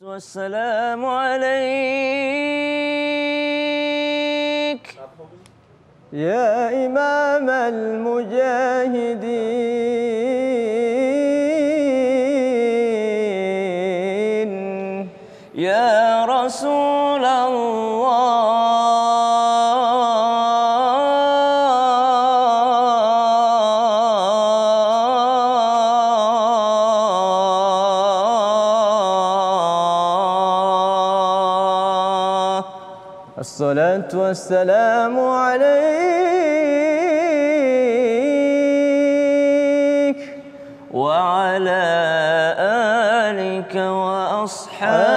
والسلام عليك يا إمام المجاهدين والسلام عليك وعلى آلك وأصحابك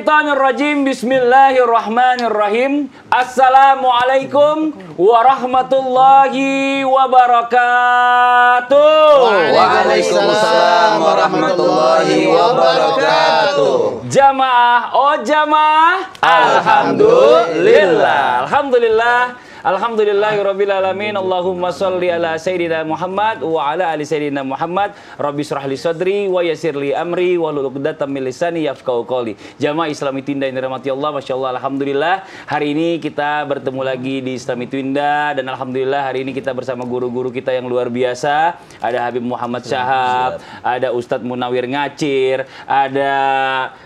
Minasyaitonirrajim. Bismillahirrahmanirrahim. Assalamualaikum warahmatullahi wabarakatuh. Waalaikumsalam warahmatullahi wabarakatuh. Jamaah, oh jamaah. Alhamdulillah. Alhamdulillah. Alhamdulillahirrabbilalamin Allahumma salli ala sayyidina Muhammad wa ala ali sayyidina Muhammad. Rabbi surah li sadri wa yasir li amri wa hlul milisani yafkau koli Jamaah Islami Twinda yang dirahmati Allah, Allah alhamdulillah hari ini kita bertemu lagi di Islami Twinda dan alhamdulillah hari ini kita bersama guru-guru kita yang luar biasa. Ada Habib Muhammad Syahab, ada Ustadz Munawir Ngacir, ada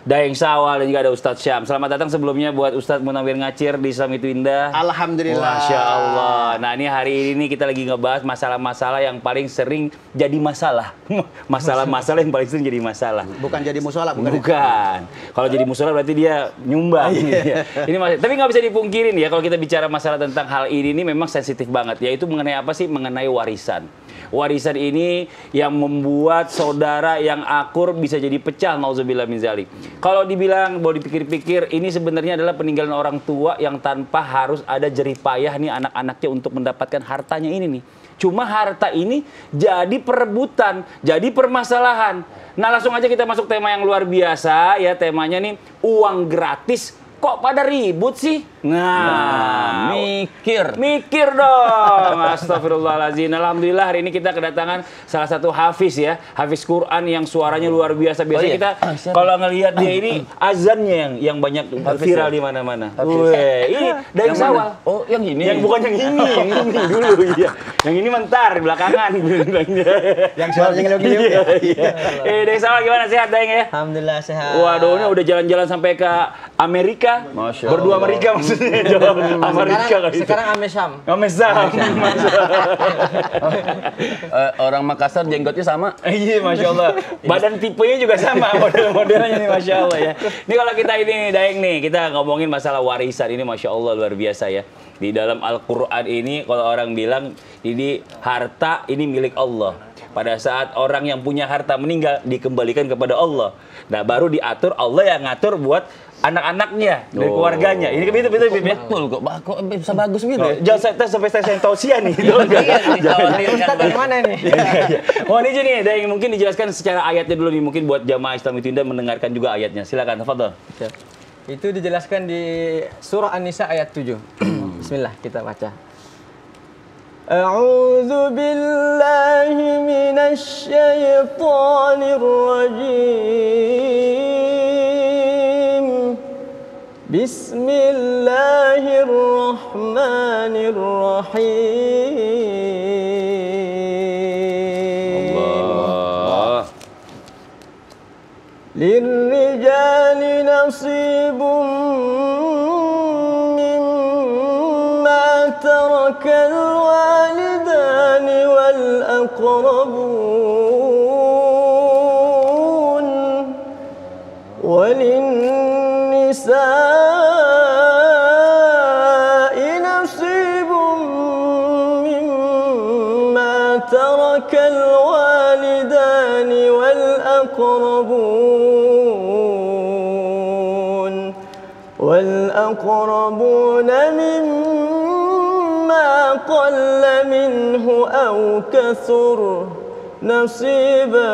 Dayeng Sawal dan juga ada Ustadz Syam. Selamat datang sebelumnya buat Ustadz Munawir Ngacir di Islami Twinda. Alhamdulillah. Masya Allah. Nah ini hari ini kita lagi ngebahas masalah-masalah yang paling sering jadi masalah. Masalah-masalah yang paling sering jadi masalah. Bukan jadi musola, bukan? Ya? Bukan. Kalau jadi musola berarti dia nyumbang. Yeah. Iya. ini masih, tapi nggak bisa dipungkirin ya kalau kita bicara masalah tentang hal ini ini memang sensitif banget. Yaitu mengenai apa sih? Mengenai warisan warisan ini yang membuat saudara yang akur bisa jadi pecah nauzubillah min zalik. Kalau dibilang boleh dipikir-pikir ini sebenarnya adalah peninggalan orang tua yang tanpa harus ada jerih payah nih anak-anaknya untuk mendapatkan hartanya ini nih. Cuma harta ini jadi perebutan, jadi permasalahan. Nah langsung aja kita masuk tema yang luar biasa ya temanya nih uang gratis kok pada ribut sih? Nah, nah, mikir. Mikir dong. Astagfirullahaladzim. Alhamdulillah hari ini kita kedatangan salah satu hafiz ya. Hafiz Quran yang suaranya luar biasa. Oh, Biasanya oh, iya. kita ah, kalau ngelihat dia ini azannya yang yang banyak hafiz, ya? viral ya? di mana-mana. ini ah. dari yang Mana? Oh, yang ini. Yang bukan yang ini, yang ini dulu iya. Yang ini mentar belakangan yang suaranya Yang ngelok Iya, Iya. Ya eh, dari sawah gimana sehat Daeng ya? Alhamdulillah sehat. Waduh, ini udah jalan-jalan sampai ke Amerika. Masya Berdua Amerika maksudnya jawab Amerika sekarang, sekarang Amesam. Amesam. Eh, orang Makassar jenggotnya sama. Iya, masya Allah. Iya. Badan tipenya juga sama model-modelnya nih, masya Allah ya. Ini kalau kita ini Daeng nih, kita ngomongin masalah warisan ini, masya Allah luar biasa ya. Di dalam Al-Quran ini, kalau orang bilang, ini harta ini milik Allah pada saat orang yang punya harta meninggal dikembalikan kepada Allah. Nah, baru diatur Allah yang ngatur buat anak-anaknya oh. dari keluarganya. Ini kan itu itu betul kok. Kok bisa bagus gitu ya? Jangan saya tes sampai saya Sentosia nih. Itu kan iya, iya, iya. dari mana nih? mau ini jadi ada mungkin dijelaskan secara ayatnya dulu nih mungkin buat jamaah Islam itu dan mendengarkan juga ayatnya. Silakan, Fadl. Itu dijelaskan di surah An-Nisa ayat 7. Bismillah kita baca. A'udzu billahi minasy syaithanir rajim بسم الله الرحمن الرحيم الله للرجال نصيب مما ترك الوالدان والأقربون وللنساء يقربون مما قل منه أو كثر نصيبا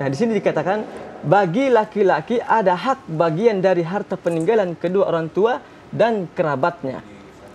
Nah, di sini dikatakan bagi laki-laki ada hak bagian dari harta peninggalan kedua orang tua dan kerabatnya.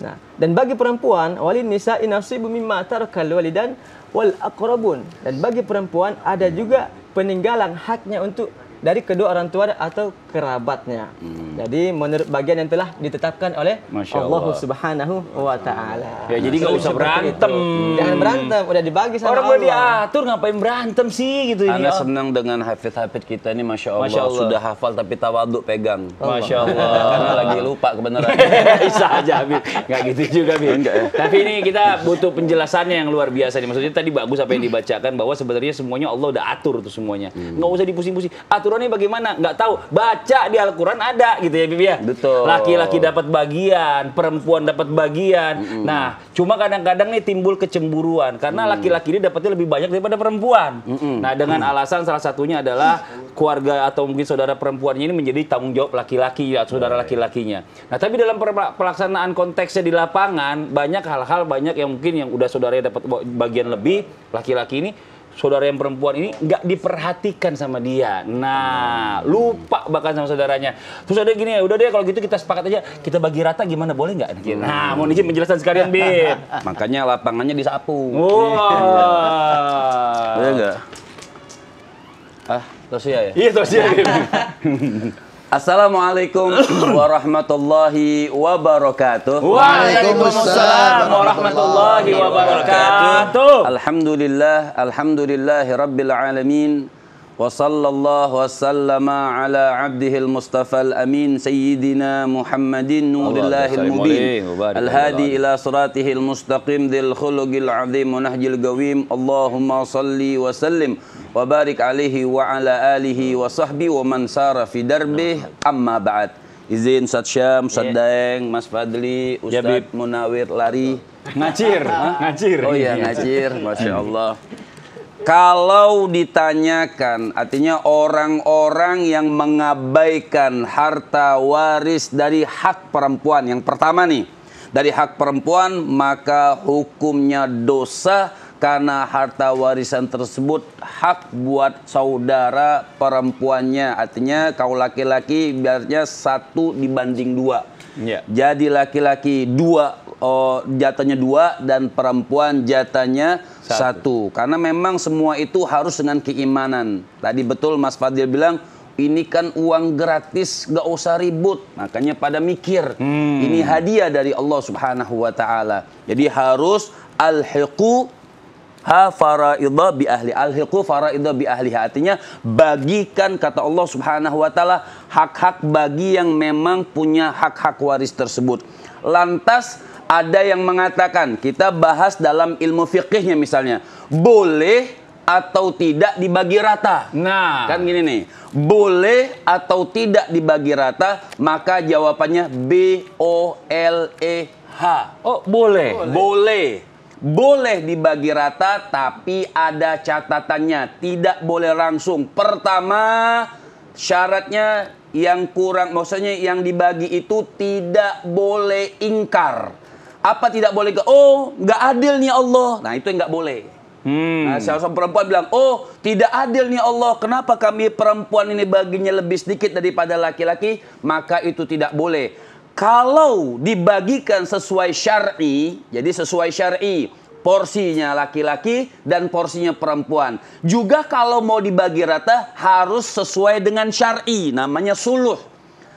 Nah, dan bagi perempuan wali nisa bumi mimma wali dan wal akorabun Dan bagi perempuan ada juga peninggalan haknya untuk dari kedua orang tua atau kerabatnya. Hmm. Jadi menurut bagian yang telah ditetapkan oleh Masya Allah. Allah Subhanahu wa taala. Ya jadi nggak nah, usah berantem. Hmm. Jangan berantem, udah dibagi sama Orang Allah. Orang diatur ngapain berantem sih gitu ya? ini. Oh. senang dengan hafid-hafid kita ini Masya Allah. Masya Allah. Sudah hafal tapi tawaduk pegang. Masya Allah. Karena lagi lupa kebenaran. Bisa aja Bi. Enggak gitu juga ya. Tapi ini kita butuh penjelasannya yang luar biasa nih. Maksudnya tadi bagus apa yang dibacakan bahwa sebenarnya semuanya Allah udah atur tuh semuanya. Hmm. Nggak hmm. usah dipusing-pusing. Aturannya bagaimana? Nggak tahu. Baca baca di Al-Quran ada gitu ya Bibi ya. Betul. Laki-laki dapat bagian, perempuan dapat bagian. Mm -hmm. Nah, cuma kadang-kadang nih timbul kecemburuan karena laki-laki mm ini dapatnya lebih banyak daripada perempuan. Mm -hmm. Nah, dengan mm alasan salah satunya adalah keluarga atau mungkin saudara perempuannya ini menjadi tanggung jawab laki-laki ya saudara laki-lakinya. Nah, tapi dalam pelaksanaan konteksnya di lapangan banyak hal-hal banyak yang mungkin yang udah saudaranya dapat bagian lebih laki-laki ini saudara yang perempuan ini nggak diperhatikan sama dia. Nah, lupa bahkan sama saudaranya. Terus ada gini ya, udah deh kalau gitu kita sepakat aja, kita bagi rata gimana boleh nggak? Hmm. Nah, iya. nah mau izin menjelaskan sekalian, Bin. Makanya lapangannya disapu. Wow. Iya. Boleh nggak? Ah, Tosia ya? Iya, Tosia. Assalamualaikum warahmatullahi wabarakatuh. Waalaikumsalam warahmatullahi wabarakatuh. Alhamdulillah, alhamdulillah rabbil alamin. وصلى الله وسلم على عبده المصطفى الأمين سيدنا محمد نور الله المبين الهادي إلى صراطه المستقيم ذي الخلق العظيم ونهج القويم اللهم صل وسلم وبارك عليه وعلى آله وصحبه ومن سار في دربه أما بعد izin Ustaz Syam, Ustaz yeah. Daeng, Mas Fadli, Ustaz Jabib. Munawir lari. Ngacir, ngacir. Oh iya ngacir, Masya Allah. Kalau ditanyakan, artinya orang-orang yang mengabaikan harta waris dari hak perempuan. Yang pertama nih, dari hak perempuan maka hukumnya dosa karena harta warisan tersebut hak buat saudara perempuannya. Artinya kau laki-laki biarnya satu dibanding dua. Yeah. Jadi laki-laki dua, oh, jatanya dua dan perempuan jatanya satu. satu. Karena memang semua itu harus dengan keimanan. Tadi betul Mas Fadil bilang ini kan uang gratis, gak usah ribut. Makanya pada mikir, hmm. ini hadiah dari Allah Subhanahu wa taala. Jadi harus al-hiqu ha faraidha bi ahli al Al-hiqu faraidha bi ahli artinya bagikan kata Allah Subhanahu wa taala hak-hak bagi yang memang punya hak-hak waris tersebut lantas ada yang mengatakan, kita bahas dalam ilmu fikihnya misalnya, boleh atau tidak dibagi rata. Nah, kan gini nih. Boleh atau tidak dibagi rata, maka jawabannya B O L E H. Oh, boleh. Boleh. Boleh, boleh dibagi rata tapi ada catatannya, tidak boleh langsung. Pertama, syaratnya yang kurang maksudnya yang dibagi itu tidak boleh ingkar. Apa tidak boleh ke? Oh, nggak adil nih Allah. Nah, itu yang nggak boleh. Hmm. Nah, seorang perempuan bilang, oh tidak adil nih Allah, kenapa kami perempuan ini baginya lebih sedikit daripada laki-laki? Maka itu tidak boleh. Kalau dibagikan sesuai syari, jadi sesuai syari, porsinya laki-laki dan porsinya perempuan. Juga kalau mau dibagi rata harus sesuai dengan syari, namanya suluh.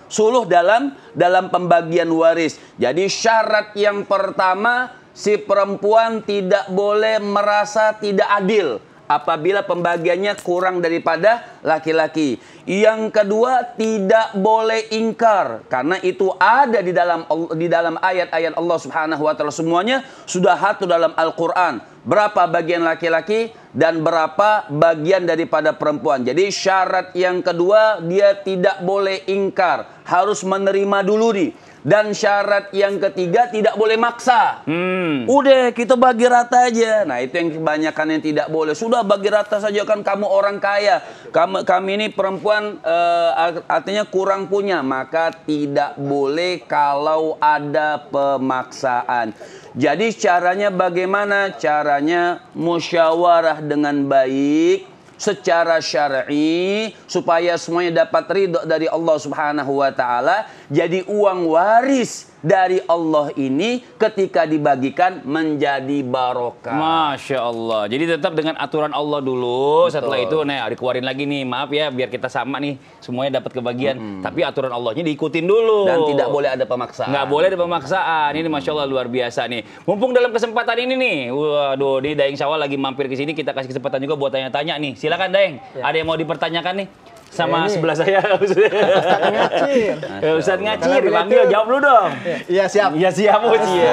Suluh dalam dalam pembagian waris. Jadi syarat yang pertama si perempuan tidak boleh merasa tidak adil apabila pembagiannya kurang daripada laki-laki. Yang kedua tidak boleh ingkar karena itu ada di dalam di dalam ayat-ayat Allah Subhanahu wa taala semuanya sudah satu dalam Al-Qur'an berapa bagian laki-laki dan berapa bagian daripada perempuan. Jadi syarat yang kedua dia tidak boleh ingkar, harus menerima dulu nih dan syarat yang ketiga tidak boleh maksa. Hmm. Udah kita bagi rata aja. Nah itu yang kebanyakan yang tidak boleh. Sudah bagi rata saja kan kamu orang kaya. Kami, kami ini perempuan uh, artinya kurang punya. Maka tidak boleh kalau ada pemaksaan. Jadi caranya bagaimana? Caranya musyawarah dengan baik secara syar'i supaya semuanya dapat ridho dari Allah Subhanahu wa taala jadi uang waris dari Allah ini ketika dibagikan menjadi barokah. Masya Allah. Jadi tetap dengan aturan Allah dulu. Betul. Setelah itu, nih, dikeluarin lagi nih. Maaf ya, biar kita sama nih. Semuanya dapat kebagian. Hmm. Tapi aturan Allahnya diikutin dulu. Dan tidak boleh ada pemaksaan. Nggak boleh ada pemaksaan. Ini Masya Allah luar biasa nih. Mumpung dalam kesempatan ini nih. Waduh, ini Daeng Syawal lagi mampir ke sini. Kita kasih kesempatan juga buat tanya-tanya nih. Silakan Daeng. Ya. Ada yang mau dipertanyakan nih? sama ya, sebelah saya ustadz Ngacir. Nah, Ustaz Ngacir dipanggil jawab lu dong. Iya siap. Iya siap. Iya,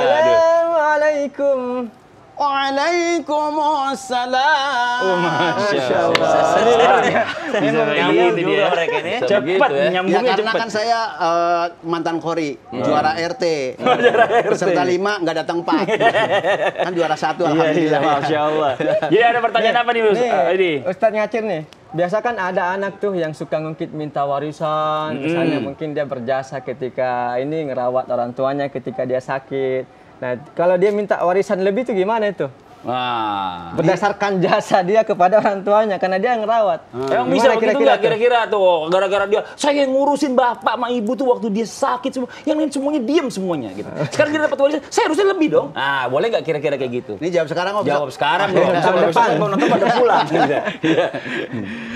Assalamualaikum. Waalaikumsalam. Oh, Masya Allah. Nyambung juga mereka ini. Cepat, ya. nyambungnya ya, karena cepat. kan saya uh, mantan kori, hmm. juara RT. Oh, juara RT. Peserta lima, nggak datang Pak. kan juara satu, iya, iya, Alhamdulillah. Masya Allah. Jadi ada pertanyaan apa nih, Ustaz? Ah, Ustaz Ngacir nih. Biasa kan ada anak tuh yang suka ngungkit minta warisan, hmm. misalnya mungkin dia berjasa ketika ini ngerawat orang tuanya ketika dia sakit Nah, kalau dia minta warisan lebih itu gimana itu? Wah. Berdasarkan jasa dia kepada orang tuanya karena dia yang ngerawat. Hmm. Emang bisa kira-kira kira-kira tuh gara-gara dia saya yang ngurusin bapak sama ibu tuh waktu dia sakit semua, yang lain semuanya diem semuanya gitu. Sekarang dia dapat warisan, saya harusnya lebih dong. Ah, boleh nggak kira-kira kayak gitu? Ini jawab sekarang kok. Jawab sekarang dong. Tahun depan mau nonton pada pulang. Iya. Iya.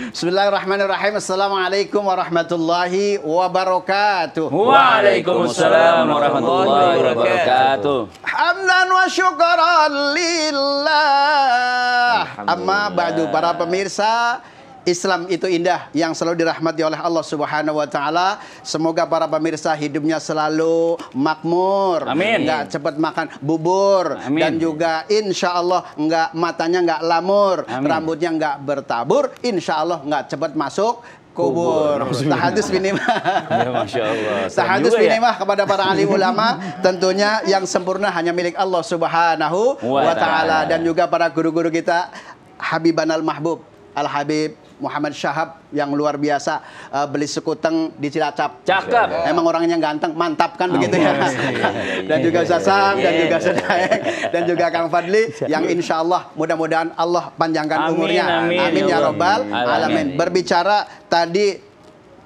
Bismillahirrahmanirrahim. Assalamualaikum warahmatullahi wabarakatuh. Waalaikumsalam warahmatullahi wabarakatuh. Hamdan wa syukuran lillah. Amma ba'du para pemirsa Islam itu indah yang selalu dirahmati oleh Allah Subhanahu wa taala. Semoga para pemirsa hidupnya selalu makmur. Amin. Enggak cepat makan bubur Amin. dan juga insya Allah enggak matanya enggak lamur, Amin. rambutnya enggak bertabur, insya Allah enggak cepat masuk kubur. Tahadus binimah. Ya, Masya Allah. Tahadus binimah ya. kepada para alim ulama. Tentunya yang sempurna hanya milik Allah subhanahu wa ta'ala. Dan juga para guru-guru kita. Habiban al-Mahbub. Al-Habib Muhammad Syahab yang luar biasa uh, beli sekuteng di Cilacap. Cakep. Emang orangnya ganteng, mantap kan begitu ya. dan juga Ustaz Sam, dan juga Sedaeng, dan juga Kang Fadli yang insya Allah mudah-mudahan Allah panjangkan amin, umurnya. Amin, amin ya robbal alamin. Berbicara tadi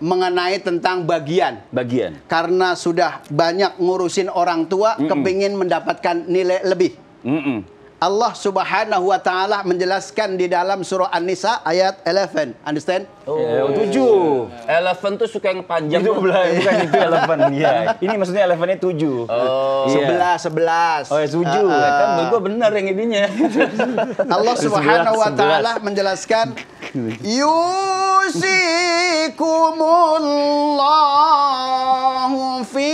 mengenai tentang bagian. Bagian. Karena sudah banyak ngurusin orang tua, mm -mm. kepingin mendapatkan nilai lebih. Mm -mm. Allah Subhanahu wa taala menjelaskan di dalam surah An-Nisa ayat 11. Understand? Oh, yeah, oh iya. tuh suka yang panjang. Itu iya. bukan itu 11. Iya. Ini maksudnya elevennya 7. Oh. 11 iya. 11. Oh, ya 7. Uh, uh. Kan gua benar yang ininya. Allah Subhanahu wa taala menjelaskan yusikumullahu fi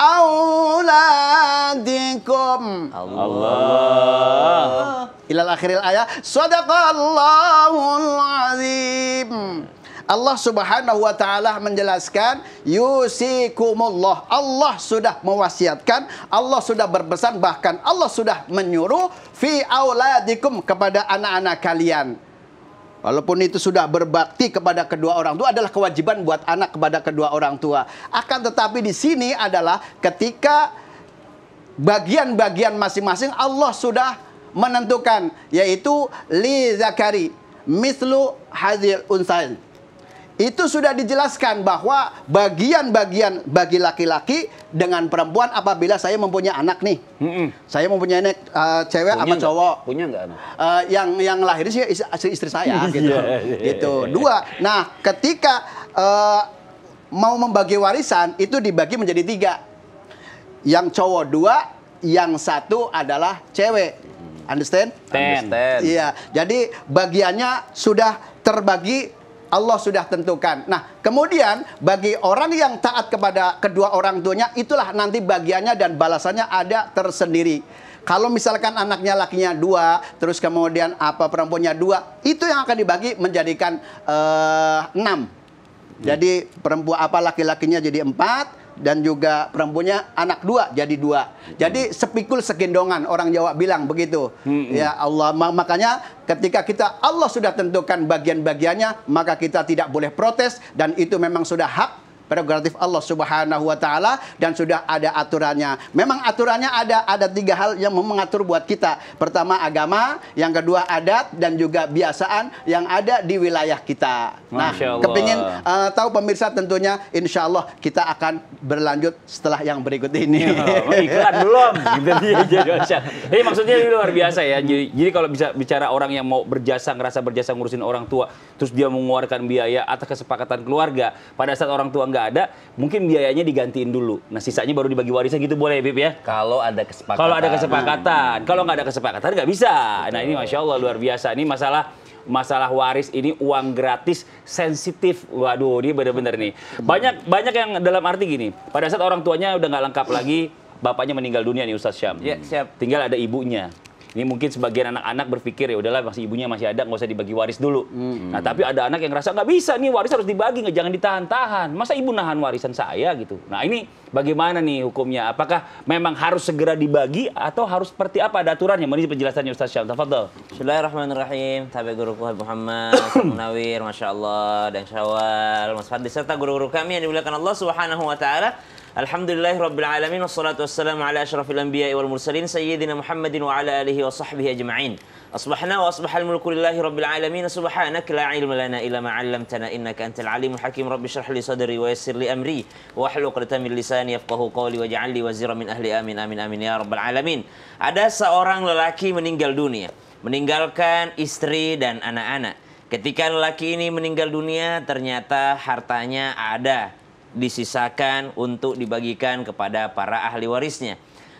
auladikum. Allah akhiril ayat. Sadaqallahul azim. Allah Subhanahu wa taala menjelaskan yusikumullah. Allah sudah mewasiatkan, Allah sudah berpesan bahkan Allah sudah menyuruh fi auladikum kepada anak-anak kalian. Walaupun itu sudah berbakti kepada kedua orang tua adalah kewajiban buat anak kepada kedua orang tua. Akan tetapi di sini adalah ketika bagian-bagian masing-masing Allah sudah menentukan yaitu li zakari mislu hadil unsain. Itu sudah dijelaskan bahwa bagian-bagian bagi laki-laki dengan perempuan apabila saya mempunyai anak nih. Mm -mm. Saya mempunyai anak uh, cewek punya apa cowok? Punya enggak anak? Uh, yang yang lahir sih istri, istri saya gitu. yeah, yeah, iya, gitu. Iya. Dua. Nah, ketika uh, mau membagi warisan itu dibagi menjadi tiga. Yang cowok dua, yang satu adalah cewek. Understand? Ten. Understand. Iya. Jadi bagiannya sudah terbagi Allah sudah tentukan. Nah, kemudian bagi orang yang taat kepada kedua orang tuanya itulah nanti bagiannya dan balasannya ada tersendiri. Kalau misalkan anaknya lakinya dua, terus kemudian apa perempuannya dua, itu yang akan dibagi menjadikan uh, enam. Hmm. Jadi perempuan apa laki-lakinya jadi empat, dan juga perempuannya anak dua jadi dua. Hmm. Jadi sepikul segendongan orang Jawa bilang begitu. Hmm. Ya Allah makanya ketika kita Allah sudah tentukan bagian-bagiannya maka kita tidak boleh protes dan itu memang sudah hak prerogatif Allah Subhanahu wa taala dan sudah ada aturannya. Memang aturannya ada ada tiga hal yang mengatur buat kita. Pertama agama, yang kedua adat dan juga biasaan yang ada di wilayah kita. Nah, kepingin uh, tahu pemirsa tentunya insya Allah kita akan berlanjut setelah yang berikut ini. Ya, oh, iklan belum. Gitu jadi maksudnya ini luar biasa ya. Jadi, jadi kalau bisa bicara orang yang mau berjasa ngerasa berjasa ngurusin orang tua, terus dia mengeluarkan biaya atas kesepakatan keluarga, pada saat orang tua nggak nggak ada, mungkin biayanya digantiin dulu. Nah sisanya baru dibagi warisan gitu boleh ya, Bib ya? Kalau ada kesepakatan. Kalau ada kesepakatan. Hmm. Kalau nggak ada kesepakatan nggak bisa. Betul. Nah ini masya Allah luar biasa. Ini masalah masalah waris ini uang gratis sensitif. Waduh, ini bener-bener nih. Banyak banyak yang dalam arti gini. Pada saat orang tuanya udah nggak lengkap lagi, bapaknya meninggal dunia nih Ustaz Syam. Ya, siap. Tinggal ada ibunya. Ini mungkin sebagian anak-anak berpikir ya udahlah masih ibunya masih ada nggak usah dibagi waris dulu. Hmm. Nah tapi ada anak yang ngerasa nggak bisa nih waris harus dibagi nggak jangan ditahan-tahan. Masa ibu nahan warisan saya gitu. Nah ini bagaimana nih hukumnya? Apakah memang harus segera dibagi atau harus seperti apa ada aturannya? Mari penjelasannya Ustaz Syam. Tafadhol. Bismillahirrahmanirrahim. Tabe guruku Muhammad Munawir, Masya Allah dan Syawal, Mas Fadli serta guru-guru kami yang dimuliakan Allah Subhanahu wa taala. Alhamdulillahirrabbilalamin Wassalatu wassalamu ala ashrafil anbiya wal mursalin Sayyidina Muhammadin wa ala alihi wa sahbihi ajma'in Asbahna wa asbahal mulku lillahi rabbil alamin Subhanak la ilma lana ila ma'allamtana Innaka antal alimul hakim Rabbi syrah li sadri wa yassir li amri Wa ahlu min lisani yafqahu qawli Wa ja'alli wazira min ahli amin amin amin ya alamin Ada seorang lelaki meninggal dunia Meninggalkan istri dan anak-anak Ketika lelaki ini meninggal dunia, ternyata hartanya ada, disisakan untuk dibagikan kepada para ahli warisnya.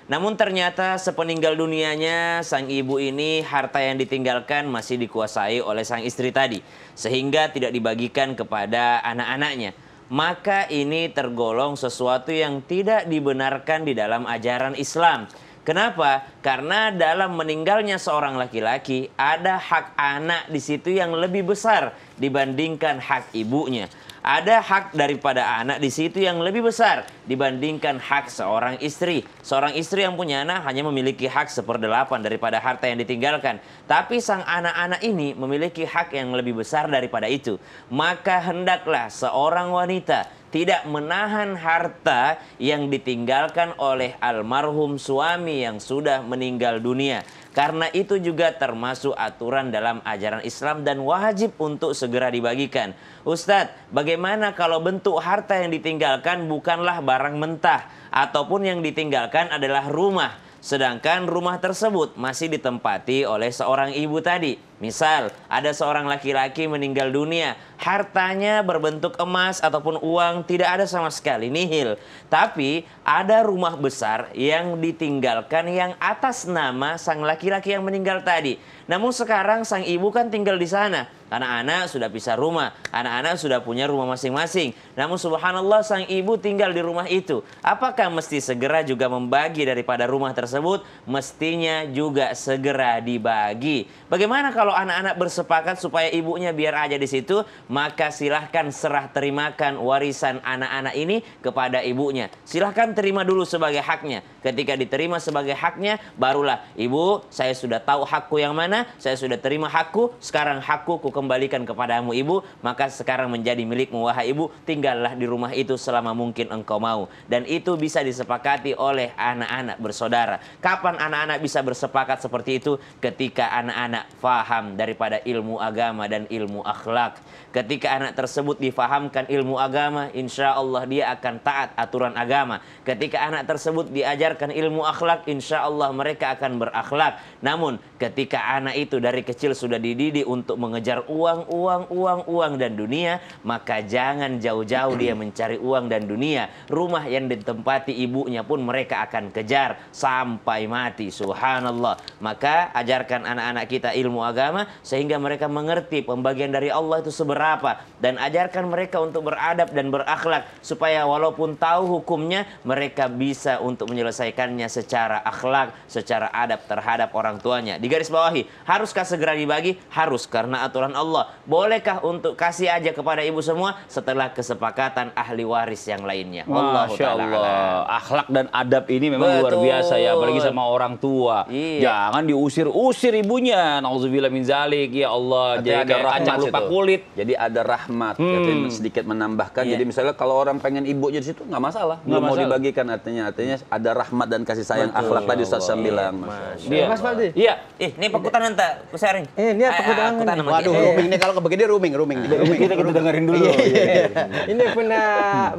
Namun ternyata sepeninggal dunianya sang ibu ini harta yang ditinggalkan masih dikuasai oleh sang istri tadi sehingga tidak dibagikan kepada anak-anaknya. Maka ini tergolong sesuatu yang tidak dibenarkan di dalam ajaran Islam. Kenapa? Karena dalam meninggalnya seorang laki-laki ada hak anak di situ yang lebih besar dibandingkan hak ibunya. Ada hak daripada anak di situ yang lebih besar dibandingkan hak seorang istri. Seorang istri yang punya anak hanya memiliki hak seperdelapan daripada harta yang ditinggalkan. Tapi sang anak-anak ini memiliki hak yang lebih besar daripada itu. Maka hendaklah seorang wanita tidak menahan harta yang ditinggalkan oleh almarhum suami yang sudah meninggal dunia. Karena itu juga termasuk aturan dalam ajaran Islam dan wajib untuk segera dibagikan. Ustadz, bagaimana kalau bentuk harta yang ditinggalkan bukanlah barang mentah ataupun yang ditinggalkan adalah rumah, sedangkan rumah tersebut masih ditempati oleh seorang ibu tadi? Misal, ada seorang laki-laki meninggal dunia, hartanya berbentuk emas ataupun uang tidak ada sama sekali, nihil. Tapi ada rumah besar yang ditinggalkan yang atas nama sang laki-laki yang meninggal tadi. Namun sekarang sang ibu kan tinggal di sana. Anak-anak sudah pisah rumah, anak-anak sudah punya rumah masing-masing. Namun subhanallah sang ibu tinggal di rumah itu. Apakah mesti segera juga membagi daripada rumah tersebut? Mestinya juga segera dibagi. Bagaimana kalau kalau anak-anak bersepakat supaya ibunya biar aja di situ, maka silahkan serah terimakan warisan anak-anak ini kepada ibunya. Silahkan terima dulu sebagai haknya. Ketika diterima sebagai haknya, barulah ibu, saya sudah tahu hakku yang mana, saya sudah terima hakku, sekarang hakku ku kembalikan kepadamu ibu, maka sekarang menjadi milikmu wahai ibu, tinggallah di rumah itu selama mungkin engkau mau. Dan itu bisa disepakati oleh anak-anak bersaudara. Kapan anak-anak bisa bersepakat seperti itu? Ketika anak-anak faham daripada ilmu agama dan ilmu akhlak. Ketika anak tersebut difahamkan ilmu agama, insya Allah dia akan taat aturan agama. Ketika anak tersebut diajak diajarkan ilmu akhlak, insya Allah mereka akan berakhlak. Namun ketika anak itu dari kecil sudah dididik untuk mengejar uang, uang, uang, uang dan dunia, maka jangan jauh-jauh dia mencari uang dan dunia. Rumah yang ditempati ibunya pun mereka akan kejar sampai mati. Subhanallah. Maka ajarkan anak-anak kita ilmu agama sehingga mereka mengerti pembagian dari Allah itu seberapa dan ajarkan mereka untuk beradab dan berakhlak supaya walaupun tahu hukumnya mereka bisa untuk menyelesaikan menyelesaikannya secara akhlak, secara adab terhadap orang tuanya. Di garis bawahi, haruskah segera dibagi? Harus karena aturan Allah. Bolehkah untuk kasih aja kepada ibu semua setelah kesepakatan ahli waris yang lainnya? Wallahu Masya Allah. Akhlak dan adab ini memang Betul. luar biasa ya, apalagi sama orang tua. Iya. Jangan diusir-usir ibunya. Nauzubillah min zalik. Ya Allah, jadi ada rahmat lupa itu. kulit. Jadi ada rahmat, hmm. Jadi sedikit menambahkan. Iya. Jadi misalnya kalau orang pengen ibu jadi situ nggak masalah, nggak mau dibagikan artinya artinya ada rahmat rahmat dan kasih sayang Betul. akhlak tadi Ustaz Sam bilang. Iya. Mas Faldi. Iya. Ih, ini pekutan nanti ku sharing. Eh, ini pekutan. Eh, eh, Waduh, rooming ini kalau kebegini rooming, rooming Rooming. Kita kita dengerin dulu. Iya, iya, iya. Ini punya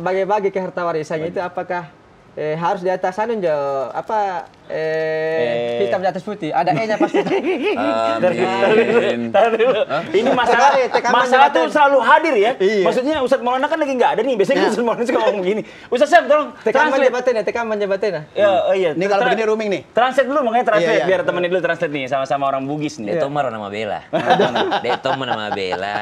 bagi-bagi ke harta warisannya itu apakah eh, harus di atas anu jo apa eh, hitam eh. di atas putih ada e nya pasti amin huh? ini masalah kan masalah tuh selalu hadir ya iya. maksudnya Ustadz Maulana kan lagi nggak ada nih biasanya nah. Ustadz Maulana suka ngomong gini Ustadz Sam tolong tekan menyebatin ya tekan menyebatin ya. ya oh, iya ini kalau begini rooming nih translate dulu makanya iya, translate iya, iya. biar temenin dulu translate nih sama-sama orang Bugis nih Deto iya. Tomar nama Bella Deto Tomar nama Bella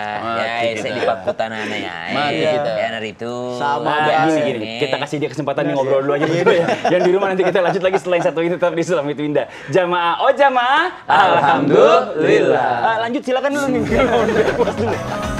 ya saya di Pakutan aneh ya mati iya. kita ya itu sama gini kita kasih dia kesempatan nih ngobrol dulu aja gitu ya. Yang di rumah nanti kita lanjut lagi selain satu ini tetap di Sulami Twinda. Jamaah, oh jamaah. Alhamdulillah. Alhamdulillah. Ah, lanjut silakan dulu nih. dulu.